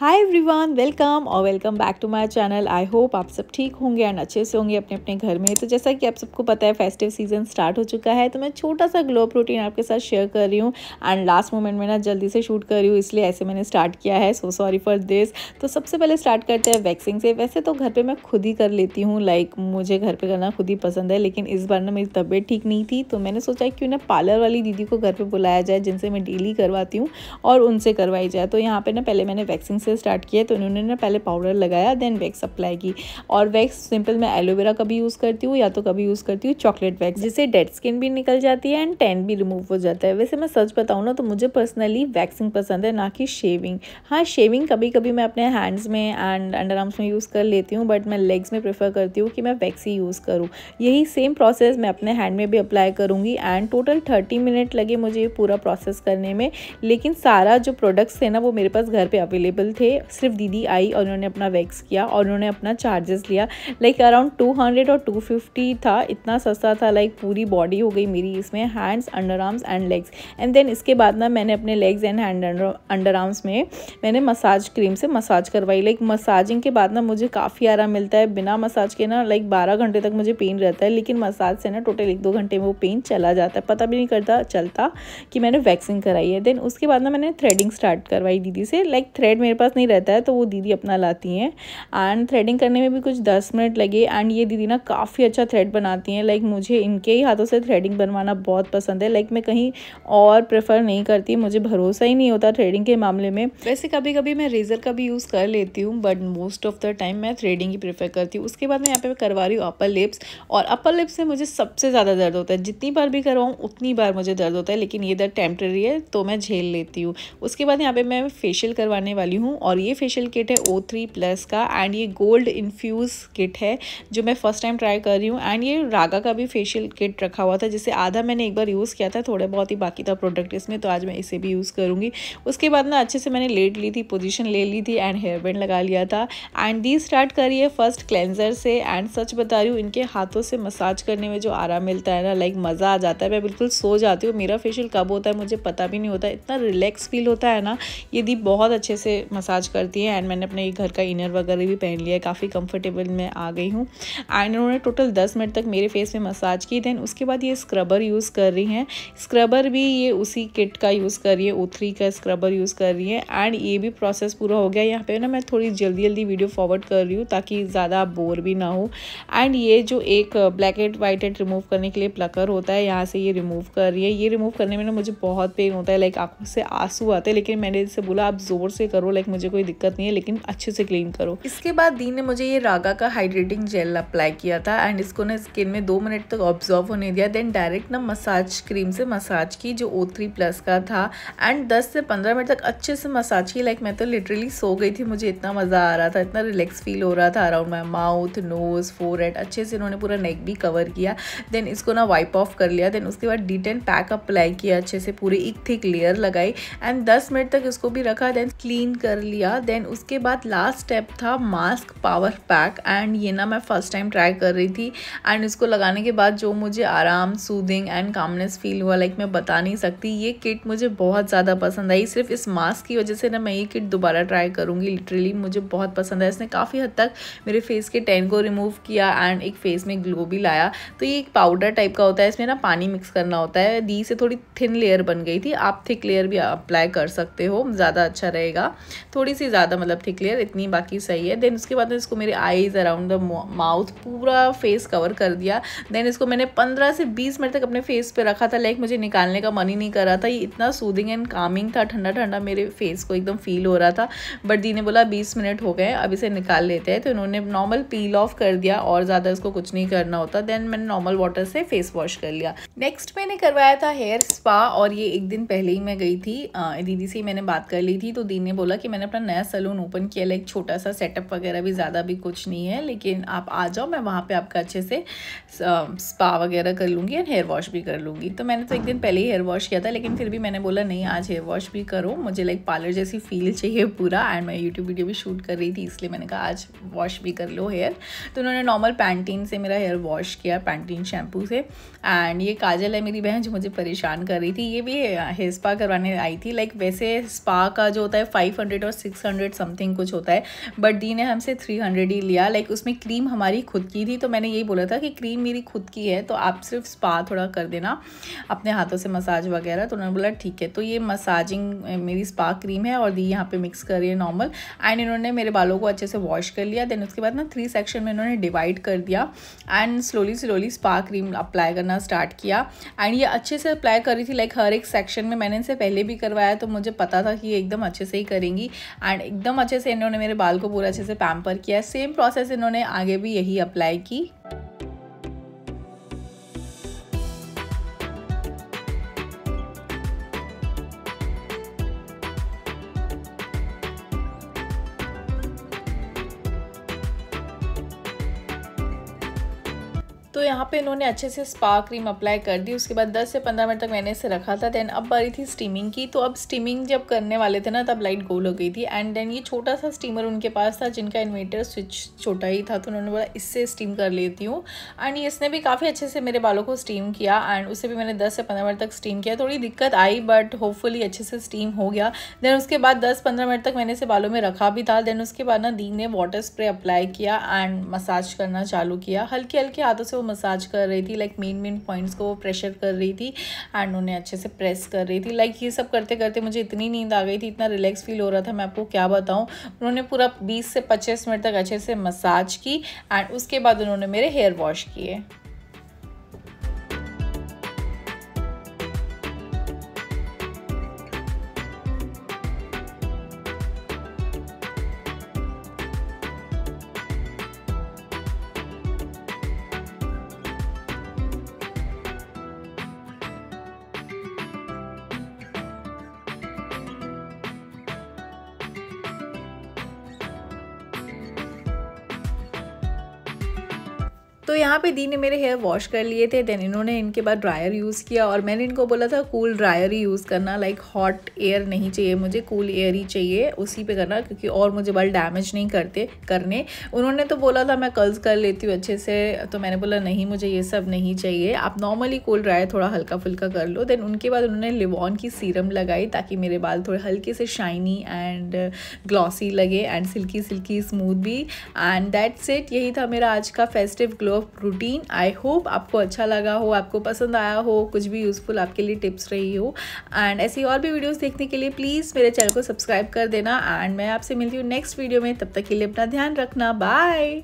हाय everyone welcome और welcome back to my channel I hope आप सब ठीक होंगे एंड अच्छे से होंगे अपने अपने घर में तो जैसा कि आप सबको पता है फेस्टिव सीजन स्टार्ट हो चुका है तो मैं छोटा सा ग्लो प्रोटीन आपके साथ शेयर कर रही हूँ एंड लास्ट मोमेंट में ना जल्दी से शूट कर रही हूँ इसलिए ऐसे मैंने स्टार्ट किया है सो सॉरी फॉर दिस तो सबसे पहले स्टार्ट करते हैं वैक्सिंग से वैसे तो घर पर मैं खुद ही कर लेती हूँ लाइक मुझे घर पर करना खुद ही पसंद है लेकिन इस बार ना मेरी तबीयत ठीक नहीं थी तो मैंने सोचा क्यों ना पार्लर वाली दीदी को घर पर बुलाया जाए जिनसे मैं डेली करवाती हूँ और उनसे करवाई जाए तो यहाँ पर ना पहले मैंने वैक्सिंग से स्टार्ट किया तो इन्होंने ना पहले पाउडर लगाया देन वैक्स अप्लाई की और वैक्स सिंपल मैं एलोवेरा का भी यूज़ करती हूँ या तो कभी यूज़ करती हूँ चॉकलेट वैक्स जिससे डेड स्किन भी निकल जाती है एंड टैन भी रिमूव हो जाता है वैसे मैं सच बताऊँ ना तो मुझे पर्सनली वैक्सिंग पसंद है ना कि शेविंग हाँ शेविंग कभी कभी मैं अपने हैंड्स में एंड अंडर आर्म्स में यूज़ कर लेती हूँ बट मैं लेग्स में प्रेफर करती हूँ कि मैं वैक्स ही यूज़ करूँ यही सेम प्रोसेस मैं अपने हैंड में भी अप्लाई करूँगी एंड टोटल थर्टी मिनट लगे मुझे पूरा प्रोसेस करने में लेकिन सारा जो प्रोडक्ट्स थे ना वो मेरे पास घर पर अवेलेबल थे सिर्फ दीदी आई और उन्होंने अपना वैक्स किया और उन्होंने अपना चार्जेस लिया लाइक अराउंड टू हंड्रेड और टू फिफ्टी था इतना सस्ता था लाइक पूरी बॉडी हो गई मेरी इसमें hands underarms and legs and then इसके बाद ना मैंने अपने legs and hand underarms में मैंने मसाज क्रीम से मसाज करवाई लाइक मसाजिंग के बाद ना मुझे काफ़ी आराम मिलता है बिना मसाज के ना लाइक बारह घंटे तक मुझे पेन रहता है लेकिन मसाज से ना टोटल एक दो घंटे में वो पेन चला जाता है पता भी नहीं करता चलता कि मैंने वैक्सिंग कराई है देन उसके बाद ना मैंने थ्रेडिंग स्टार्ट करवाई दीदी से लाइक थ्रेड मेरे पास पास नहीं रहता है तो वो दीदी अपना लाती हैं एंड थ्रेडिंग करने में भी कुछ दस मिनट लगे एंड ये दीदी ना काफ़ी अच्छा थ्रेड बनाती हैं लाइक मुझे इनके ही हाथों से थ्रेडिंग बनवाना बहुत पसंद है लाइक मैं कहीं और प्रेफर नहीं करती मुझे भरोसा ही नहीं होता थ्रेडिंग के मामले में वैसे कभी कभी मैं रेज़र का भी यूज़ कर लेती हूँ but most of the time मैं थ्रेडिंग ही प्रेफर करती हूँ उसके बाद मैं यहाँ पे करवा रही हूँ अपर लिप्स और अपर लिप्स से मुझे सबसे ज़्यादा दर्द होता है जितनी बार भी करवाऊँ उतनी बार मुझे दर्द होता है लेकिन ये दर्द टेम्प्रेरी है तो मैं झेल लेती हूँ उसके बाद यहाँ पे मैं फेशियल करवाने वाली हूँ और ये फेशियल किट है ओ थ्री प्लस का एंड ये गोल्ड इन्फ्यूज़ किट है जो मैं फर्स्ट टाइम ट्राई कर रही हूँ एंड ये रागा का भी फेशियल किट रखा हुआ था जिसे आधा मैंने एक बार यूज़ किया था थोड़ा बहुत ही बाकी था प्रोडक्ट इसमें तो आज मैं इसे भी यूज़ करूँगी उसके बाद ना अच्छे से मैंने लेट ली थी पोजिशन ले ली थी एंड हेयर बैंड लगा लिया था एंड दी स्टार्ट करिए फर्स्ट क्लेंजर से एंड सच बता रही हूँ इनके हाथों से मसाज करने में जो आराम मिलता है ना लाइक मज़ा आ जाता है मैं बिल्कुल सो जाती हूँ मेरा फेशियल कब होता है मुझे पता भी नहीं होता इतना रिलैक्स फील होता है ना ये दी बहुत अच्छे से मसाज करती है एंड मैंने अपने ये घर का इनर वगैरह भी पहन लिया है काफ़ी कंफर्टेबल मैं आ गई हूँ एंड उन्होंने टोटल दस मिनट तक मेरे फेस में मसाज की देन उसके बाद ये स्क्रबर यूज़ कर रही हैं स्क्रबर भी ये उसी किट का यूज़ कर रही है ओ का स्क्रबर यूज़ कर रही है एंड ये भी प्रोसेस पूरा हो गया यहाँ पर ना मैं थोड़ी जल्दी जल्दी वीडियो फॉरवर्ड कर रही हूँ ताकि ज़्यादा बोर भी ना हो एंड ये जो एक black and white and remove करने के लिए प्लकर होता है यहाँ से ये रिमूव कर रही है ये रिमूव करने में ना मुझे बहुत पेन होता है लाइक आंखों से आंसू आते हैं लेकिन मैंने इससे बोला आप ज़ोर से करो लाइक मुझे कोई दिक्कत नहीं है लेकिन अच्छे से क्लीन करो इसके बाद दीन ने मुझे ये रागा का हाइड्रेटिंग जेल अप्लाई किया था एंड इसको ना स्किन में दो मिनट तक ऑब्जॉर्व होने दिया देन डायरेक्ट ना मसाज क्रीम से मसाज की जो ओ थ्री प्लस का था एंड दस से पंद्रह मिनट तक अच्छे से मसाज की लाइक मैं तो लिटरली सो गई थी मुझे इतना मज़ा आ रहा था इतना रिलैक्स फील हो रहा था अराउंड माई माउथ नोज़ फोर अच्छे से इन्होंने पूरा नेक भी कवर किया देन इसको ना वाइप ऑफ कर लिया देन उसके बाद डिटेन पैक अप्लाई किया अच्छे से पूरी एक थिक लेयर लगाई एंड दस मिनट तक इसको भी रखा देन क्लीन कर कर लिया देन उसके बाद लास्ट स्टेप था मास्क पावर पैक एंड ये ना मैं फ़र्स्ट टाइम ट्राई कर रही थी एंड इसको लगाने के बाद जो मुझे आराम सूदिंग एंड कामनेस फील हुआ लाइक मैं बता नहीं सकती ये किट मुझे बहुत ज़्यादा पसंद आई सिर्फ इस मास्क की वजह से ना मैं ये किट दोबारा ट्राई करूँगी लिटरली मुझे बहुत पसंद है इसने काफ़ी हद तक मेरे फेस के टेन को रिमूव किया एंड एक फेस में ग्लो भी लाया तो ये एक पाउडर टाइप का होता है इसमें ना पानी मिक्स करना होता है दी से थोड़ी थिन लेयर बन गई थी आप थिक लेयर भी अप्लाई कर सकते हो ज़्यादा अच्छा रहेगा थोड़ी सी ज़्यादा मतलब थिक लेयर इतनी बाकी सही है देन उसके बाद में इसको मेरे आईज अराउंड द माउथ पूरा फेस कवर कर दिया देन इसको मैंने पंद्रह से बीस मिनट तक अपने फेस पर रखा था लाइक मुझे निकालने का मन ही नहीं कर रहा था ये इतना सूदिंग एंड कामिंग था ठंडा ठंडा मेरे फेस को एकदम फील हो रहा था बट दी ने बोला बीस मिनट हो गए अब इसे निकाल लेते हैं तो इन्होंने नॉर्मल पील ऑफ कर दिया और ज़्यादा इसको कुछ नहीं करना होता देन मैंने नॉर्मल वाटर से फेस वॉश कर लिया नेक्स्ट मैंने करवाया था हेयर स्पा और ये एक दिन पहले ही मैं गई थी दीदी से मैंने बात कर ली थी तो दी ने बोला कि मैंने मैंने अपना नया सलून ओपन किया लाइक छोटा सा सेटअप वगैरह भी ज़्यादा भी कुछ नहीं है लेकिन आप आ जाओ मैं वहाँ पे आपका अच्छे से स्पा वगैरह कर लूँगी एंड हेयर वॉश भी कर लूँगी तो मैंने तो एक दिन पहले ही हेयर वॉश किया था लेकिन फिर भी मैंने बोला नहीं आज हेयर वॉश भी करो मुझे लाइक पार्लर जैसी फील चाहिए पूरा एंड मैं यूट्यूब वीडियो भी शूट कर रही थी इसलिए मैंने कहा आज वॉश भी कर लो हेयर तो उन्होंने नॉर्मल पैंटीन से मेरा हेयर वॉश किया पैंटीन शैम्पू से एंड ये काजल है मेरी बहन जो मुझे परेशान कर रही थी ये भी हेयर स्पा करवाने आई थी लाइक वैसे स्पा का जो होता है फाइव हंड्रेड और और सिक्स हंड्रेड समथिंग कुछ होता है बट दी ने हमसे थ्री हंड्रेड ही लिया लाइक उसमें क्रीम हमारी खुद की थी तो मैंने यही बोला था कि क्रीम मेरी खुद की है तो आप सिर्फ स्पा थोड़ा कर देना अपने हाथों से मसाज वगैरह तो उन्होंने बोला ठीक है तो ये मसाजिंग मेरी स्पा क्रीम है और दी यहाँ पर मिक्स कर रही है नॉर्मल एंड इन्होंने मेरे बालों को अच्छे से वॉश कर लिया देन उसके बाद ना थ्री सेक्शन में इन्होंने डिवाइड कर दिया and slowly slowly spa cream apply करना स्टार्ट किया एंड ये अच्छे से अप्लाई कर रही थी लाइक हर एक सेक्शन में मैंने इनसे पहले भी करवाया तो मुझे पता था कि ये एकदम अच्छे से ही करेंगी एंड एकदम अच्छे से इन्होंने मेरे बाल को पूरा अच्छे से पैम्पर किया सेम प्रोसेस इन्होंने आगे भी यही अप्लाई की तो यहाँ पे इन्होंने अच्छे से स्पा क्रीम अप्लाई कर दी उसके बाद 10 से 15 मिनट तक मैंने इसे रखा था देन अब बारी थी स्टीमिंग की तो अब स्टीमिंग जब करने वाले थे ना तब लाइट गोल हो गई थी एंड देन ये छोटा सा स्टीमर उनके पास था जिनका इन्वेटर स्विच छोटा ही था तो उन्होंने बोला इससे स्टीम कर लेती हूँ एंड इसने भी काफ़ी अच्छे से मेरे बालों को स्टीम किया एंड उसे भी मैंने दस से पंद्रह मिनट तक स्टीम किया थोड़ी दिक्कत आई बट होपफुली अच्छे से स्टीम हो गया देन उसके बाद दस पंद्रह मिनट तक मैंने इसे बालों में रखा भी था देन उसके बाद ना दीन ने वाटर स्प्रे अप्लाई किया एंड मसाज करना चालू किया हल्के हल्के हाथों से वो मसाज कर रही थी लाइक मेन मेन पॉइंट्स को वो प्रेशर कर रही थी एंड उन्हें अच्छे से प्रेस कर रही थी लाइक ये सब करते करते मुझे इतनी नींद आ गई थी इतना रिलैक्स फील हो रहा था मैं आपको क्या बताऊँ उन्होंने पूरा बीस से पच्चीस मिनट तक अच्छे से मसाज की एंड उसके बाद उन्होंने मेरे हेयर वॉश किए तो यहाँ पे दी ने मेरे हेयर वॉश कर लिए थे देन इन्होंने इनके बाद ड्रायर यूज़ किया और मैंने इनको बोला था कूल ड्रायर ही यूज़ करना लाइक हॉट एयर नहीं चाहिए मुझे कूल एयर ही चाहिए उसी पे करना क्योंकि और मुझे बाल डैमेज नहीं करते करने उन्होंने तो बोला था मैं कर्ल्स कर लेती हूँ अच्छे से तो मैंने बोला नहीं मुझे ये सब नहीं चाहिए आप नॉर्मली कूल ड्रायर थोड़ा हल्का फुल्का कर लो देन उनके बाद उन्होंने लिवॉन की सीरम लगाई ताकि मेरे बाल थोड़े हल्के से शाइनी एंड ग्लॉसी लगे एंड सिल्की सिल्की स्मूथ भी एंड दैट्स इट यही था मेरा आज का festive glow of routine I hope आपको अच्छा लगा हो आपको पसंद आया हो कुछ भी यूज़फुल आपके लिए टिप्स रही हो एंड ऐसी और भी वीडियोस देखने के लिए प्लीज़ मेरे चैनल को सब्सक्राइब कर देना एंड मैं आपसे मिलती हूँ नेक्स्ट वीडियो में तब तक के लिए अपना ध्यान रखना बाय